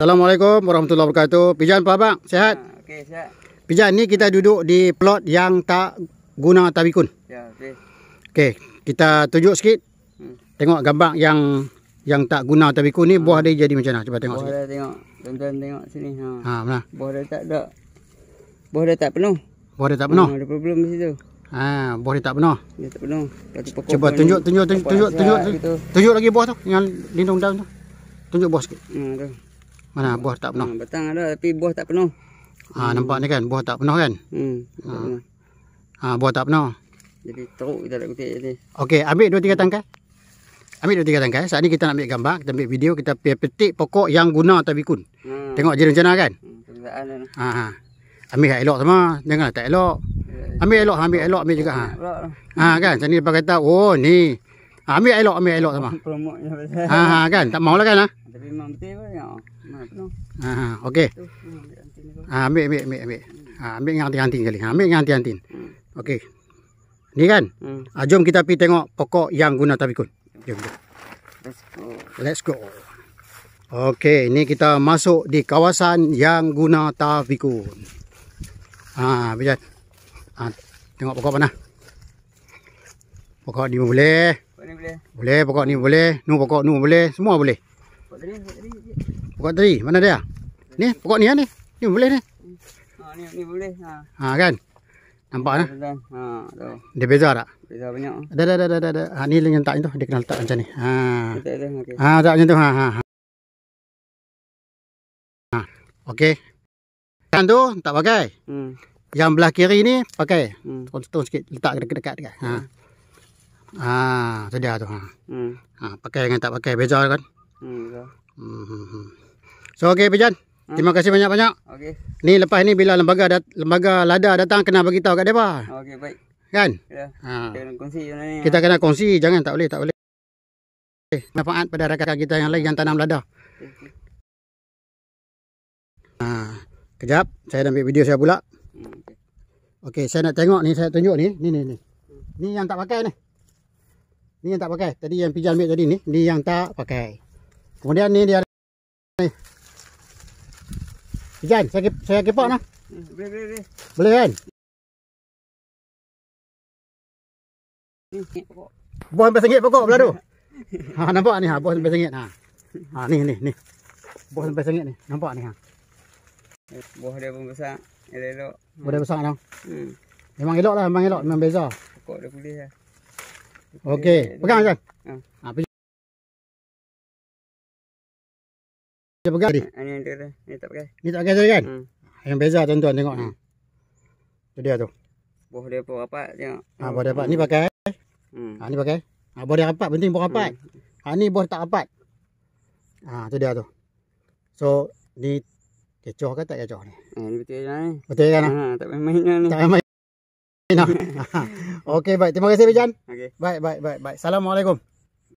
Assalamualaikum warahmatullahi wabarakatuh. Pijan apa abang? Sehat? Ha, okey, sehat. Pijan ni kita duduk di plot yang tak guna tabikun. Ya, okey. Okey, kita tunjuk sikit. Hmm. Tengok gambar yang yang tak guna tabikun ni ha. buah hmm. dia jadi macam mana? Cuba tengok buah sikit. Buah dia tengok. Tuan-tuan tengok sini. Ha. Ha, mana? Buah dia tak ada. Buah dia tak penuh. Buah dia tak penuh. Ha, ada problem di situ. Ha, buah dia tak penuh. Dia tak penuh. Pokok Cuba pokok tunjuk, tunjuk, tunjuk, tunjuk, tunjuk, tunjuk, tunjuk, tunjuk lagi buah tu yang lindung daun tu. Tunjuk buah sikit. Hmm, tu. Mana hmm. buah tak penuh? Ah, batang ada tapi buah tak penuh. Ha hmm. nampak ni kan buah tak penuh kan? Hmm. Ha. ha buah tak penuh. Jadi teruk kita nak kutip ni. Okey, ambil 2 3 hmm. tangkai. Ambil 2 3 tangkai. Saat ni kita nak ambil gambar, kita ambil video, kita petik pokok yang guna tabikun. Hmm. Tengok jiran jana kan? Hmm. Ha ha. Ambil elok sama, jangan tak elok. Eh, ambil elok, ambil elok ambil juga ha. Lah. Ha kan, sini depa kata, "Oh ni, Ambil elok, ambil elok sama. Ha, ha, kan? Tak maulah kan? Ha? memang kan ya. Ha, ha okey. Ha, ambil ambil ambil ambil. Ha, ambil yang anting-anting kali. Ha, ambil yang anting-anting. Hmm. Okey. Ni kan? Hmm. jom kita pergi tengok pokok yang guna tabikun. Jom. Let's go. Let's go. Okey, ini kita masuk di kawasan yang guna tabikun. Ah, bijak. Kan? Ha, tengok pokok mana? Pokok ni boleh. boleh. Boleh pokok ni boleh. Nu pokok nu boleh. Semua boleh. Pokok teri, mana dia? Ni, pokok ni lah ni. Ni boleh ni. Haa, ni, ni boleh. Haa, ha, kan? Nampak lah. Haa, tu. Dia beza tak? Beza banyak. Dah, dah, dah, dah. Da, da. ni yang letak tu. Dia kena letak macam ni. Haa. Haa, letak macam tu. Haa, haa. Ha. Haa. Okey. Yang tu, tak pakai. Hmm. Yang belah kiri ni, pakai. Hmm. Tung sikit. Letak dekat dekat. Ha. dekat. Hmm. Haa. Haa, tu dia tu. Haa. Hmm. Haa, pakai dengan tak pakai. Beza kan? Hmm. Mhm. So okey Pejan. Hmm? Terima kasih banyak-banyak. Okey. Ni lepas ni bila lembaga dat lembaga lada datang kena bagi tahu kat depa. Okey baik. Kan? Ya. Ha. Kita kena kongsi ni. Ya. Kita kena kongsi jangan tak boleh tak boleh. Eh, manfaat pada rakan-rakan kita yang lain yang tanam lada. Okay. Ha. Kejap saya nak ambil video saya pula. Hmm, okey. Okay, saya nak tengok ni saya tunjuk ni. Ni ni ni. Ni yang tak pakai ni. Ni yang tak pakai. Tadi yang pijan ambil tadi ni, ni yang tak pakai. Kemudian ni dia ada. Sekejap, saya, saya kepok lah. Boleh, boleh, boleh. Boleh kan? Buah sampai pokok pula tu. Ha, nampak ni ha, buah sampai sengit. Ha. ha, ni, ni, ni. Buah sampai sengit ni. Nampak ni ha. Eh, buah dia pun besar. Elok-elok. Buah dia besar tau. Hmm. Memang elok lah, memang elok. Memang beza. Pokok dia pulih lah. Okey, pegang sekejap. Ha. Ha, kita pegang tadi. Ini ah, yang dia. Ni tak pakai. Ni tak pakai tadi kan? Hmm. Yang beza tuan-tuan tengok ha. Hmm. Tu dia tu. Boh dia apa rapat tengok. Ha boh dia rapat. Ni pakai. Hmm. Ha ni pakai. Ha boh dia rapat penting boh rapat. Hmm. Ha ni boh tak rapat. Ha tu dia tu. So ni kecoh ke tak kecoh ni? Ini betul lah ni. Betul kan? Ha tak main-main lah ni. Tak main-main. Lah. Okey baik. Terima kasih Bijan. Okey. Baik baik baik baik. Assalamualaikum.